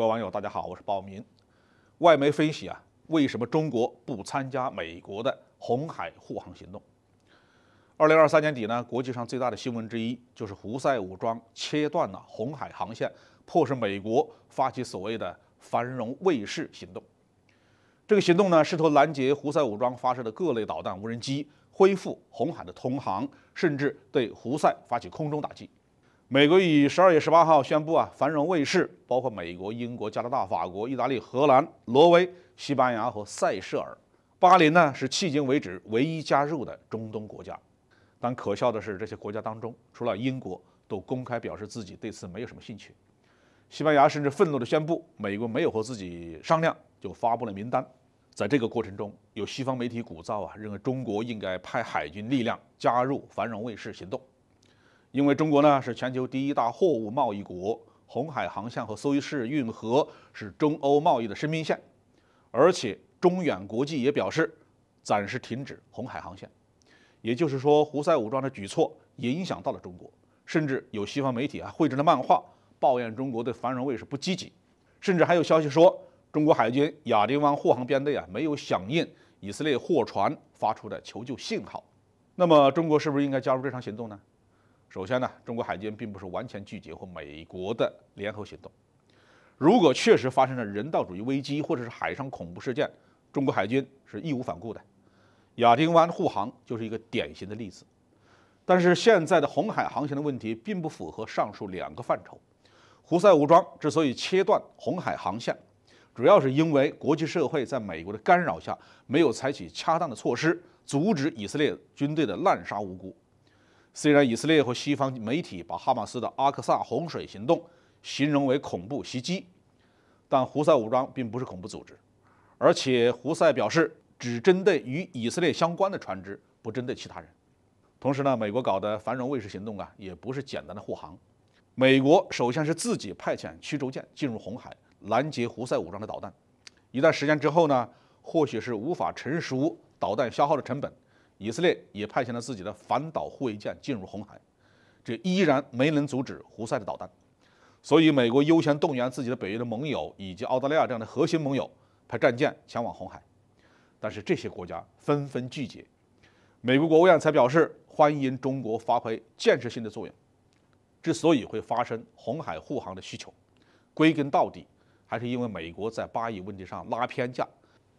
各位网友，大家好，我是宝民。外媒分析啊，为什么中国不参加美国的红海护航行动？二零二三年底呢，国际上最大的新闻之一就是胡塞武装切断了红海航线，迫使美国发起所谓的“繁荣卫士”行动。这个行动呢，试图拦截胡塞武装发射的各类导弹、无人机，恢复红海的通航，甚至对胡塞发起空中打击。美国于十二月十八号宣布啊，繁荣卫士包括美国、英国、加拿大、法国、意大利、荷兰、挪威、西班牙和塞舌尔。巴林呢是迄今为止唯一加入的中东国家。但可笑的是，这些国家当中，除了英国，都公开表示自己对此没有什么兴趣。西班牙甚至愤怒地宣布，美国没有和自己商量就发布了名单。在这个过程中，有西方媒体鼓噪啊，认为中国应该派海军力量加入繁荣卫士行动。因为中国呢是全球第一大货物贸易国，红海航线和苏伊士运河是中欧贸易的生命线，而且中远国际也表示暂时停止红海航线，也就是说，胡塞武装的举措影响到了中国，甚至有西方媒体啊绘制了漫画，抱怨中国的繁荣卫士不积极，甚至还有消息说，中国海军亚丁湾护航编队啊没有响应以色列货船发出的求救信号，那么中国是不是应该加入这场行动呢？首先呢，中国海军并不是完全拒绝或美国的联合行动。如果确实发生了人道主义危机或者是海上恐怖事件，中国海军是义无反顾的。亚丁湾护航就是一个典型的例子。但是现在的红海航行的问题并不符合上述两个范畴。胡塞武装之所以切断红海航线，主要是因为国际社会在美国的干扰下，没有采取恰当的措施阻止以色列军队的滥杀无辜。虽然以色列和西方媒体把哈马斯的阿克萨洪水行动形容为恐怖袭击，但胡塞武装并不是恐怖组织，而且胡塞表示只针对与以色列相关的船只，不针对其他人。同时呢，美国搞的繁荣卫士行动啊，也不是简单的护航。美国首先是自己派遣驱逐舰进入红海拦截胡塞武装的导弹，一段时间之后呢，或许是无法成熟导弹消耗的成本。以色列也派遣了自己的反导护卫舰进入红海，这依然没能阻止胡塞的导弹。所以，美国优先动员自己的北约的盟友以及澳大利亚这样的核心盟友派战舰前往红海，但是这些国家纷纷拒绝。美国国务院才表示欢迎中国发挥建设性的作用。之所以会发生红海护航的需求，归根到底还是因为美国在巴以问题上拉偏架。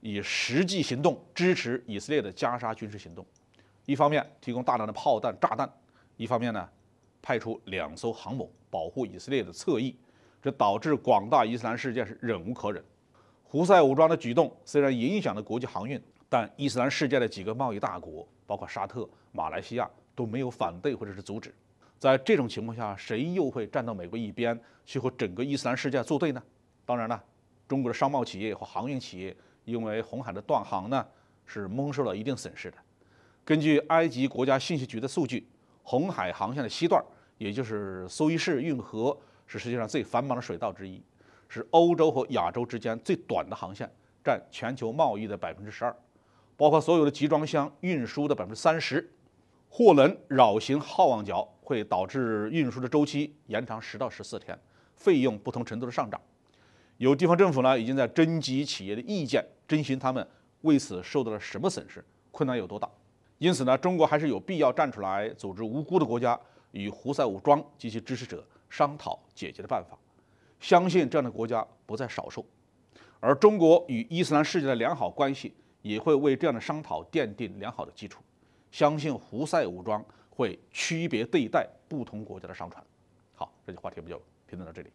以实际行动支持以色列的加沙军事行动，一方面提供大量的炮弹、炸弹，一方面呢派出两艘航母保护以色列的侧翼。这导致广大伊斯兰世界是忍无可忍。胡塞武装的举动虽然影响了国际航运，但伊斯兰世界的几个贸易大国，包括沙特、马来西亚都没有反对或者是阻止。在这种情况下，谁又会站到美国一边去和整个伊斯兰世界作对呢？当然了，中国的商贸企业和航运企业。因为红海的断航呢，是蒙受了一定损失的。根据埃及国家信息局的数据，红海航线的西段，也就是苏伊士运河，是世界上最繁忙的水道之一，是欧洲和亚洲之间最短的航线，占全球贸易的百分之十二，包括所有的集装箱运输的百分之三十。货轮绕行好望角会导致运输的周期延长十到十四天，费用不同程度的上涨。有地方政府呢，已经在征集企业的意见。真询他们为此受到了什么损失，困难有多大？因此呢，中国还是有必要站出来，组织无辜的国家与胡塞武装及其支持者商讨解决的办法。相信这样的国家不在少数，而中国与伊斯兰世界的良好关系也会为这样的商讨奠定良好的基础。相信胡塞武装会区别对待不同国家的商船。好，这期话题我们就评论到这里。